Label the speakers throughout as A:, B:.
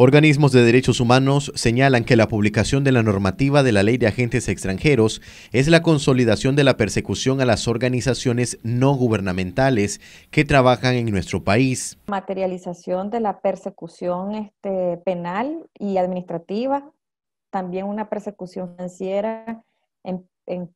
A: Organismos de derechos humanos señalan que la publicación de la normativa de la Ley de Agentes Extranjeros es la consolidación de la persecución a las organizaciones no gubernamentales que trabajan en nuestro país.
B: Materialización de la persecución este, penal y administrativa, también una persecución financiera en,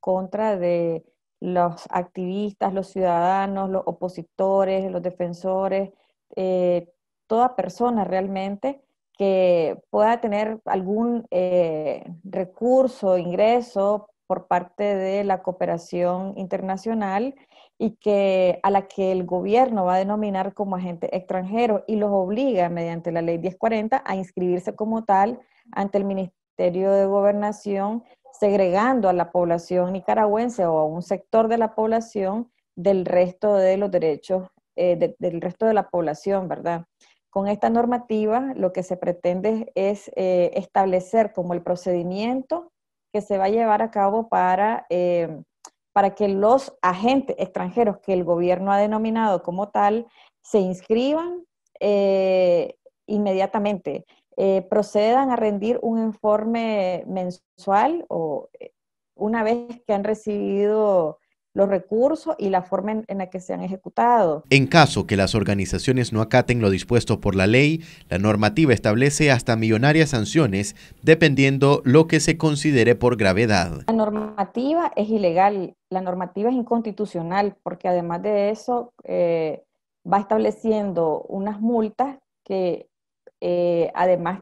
B: contra de los activistas, los ciudadanos, los opositores, los defensores, eh, toda persona realmente que pueda tener algún eh, recurso, ingreso por parte de la cooperación internacional y que a la que el gobierno va a denominar como agente extranjero y los obliga mediante la ley 1040 a inscribirse como tal ante el Ministerio de Gobernación, segregando a la población nicaragüense o a un sector de la población del resto de los derechos, eh, del resto de la población, ¿verdad? Con esta normativa lo que se pretende es eh, establecer como el procedimiento que se va a llevar a cabo para, eh, para que los agentes extranjeros que el gobierno ha denominado como tal se inscriban eh, inmediatamente, procedan a rendir un informe mensual o una vez que han recibido los recursos y la forma en, la que se han
A: ejecutado. En caso que las organizaciones no acaten lo dispuesto por la ley, la normativa establece hasta millonarias sanciones, dependiendo lo que se considere por gravedad.
B: La normativa es ilegal, la normativa es inconstitucional, porque además de eso eh, va estableciendo unas multas que eh, además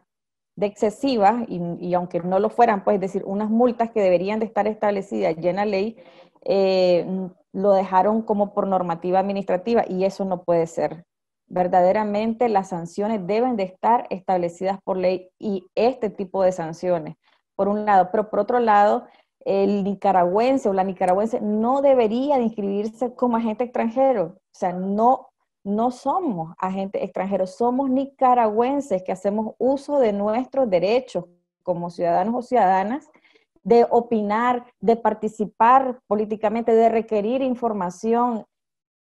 B: de excesivas, y, aunque no lo fueran, pues es decir, unas multas que deberían de estar establecidas ya en la ley, eh, lo dejaron como por normativa administrativa y eso no puede ser. Verdaderamente las sanciones deben de estar establecidas por ley y este tipo de sanciones, por un lado, pero por otro lado, el nicaragüense o la nicaragüense no debería de inscribirse como agente extranjero, o sea, no no somos agentes extranjeros, somos nicaragüenses que hacemos uso de nuestros derechos como ciudadanos o ciudadanas de opinar, de participar políticamente, de requerir información,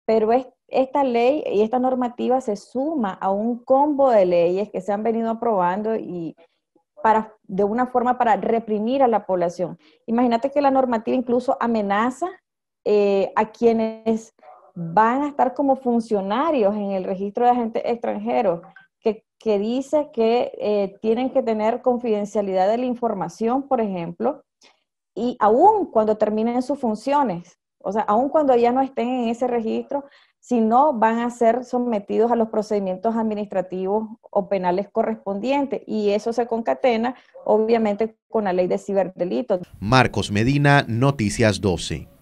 B: pero es, esta ley y esta normativa se suma a un combo de leyes que se han venido aprobando y para, de una forma para reprimir a la población. Imagínate que la normativa incluso amenaza eh, a quienes van a estar como funcionarios en el registro de agentes extranjeros que, dice que eh, tienen que tener confidencialidad de la información, por ejemplo, y aún cuando terminen sus funciones, o sea, aún cuando ya no estén en ese registro, si no van a ser sometidos a los procedimientos administrativos o penales correspondientes. Y eso se concatena, obviamente, con la ley de ciberdelitos.
A: Marcos Medina, Noticias 12.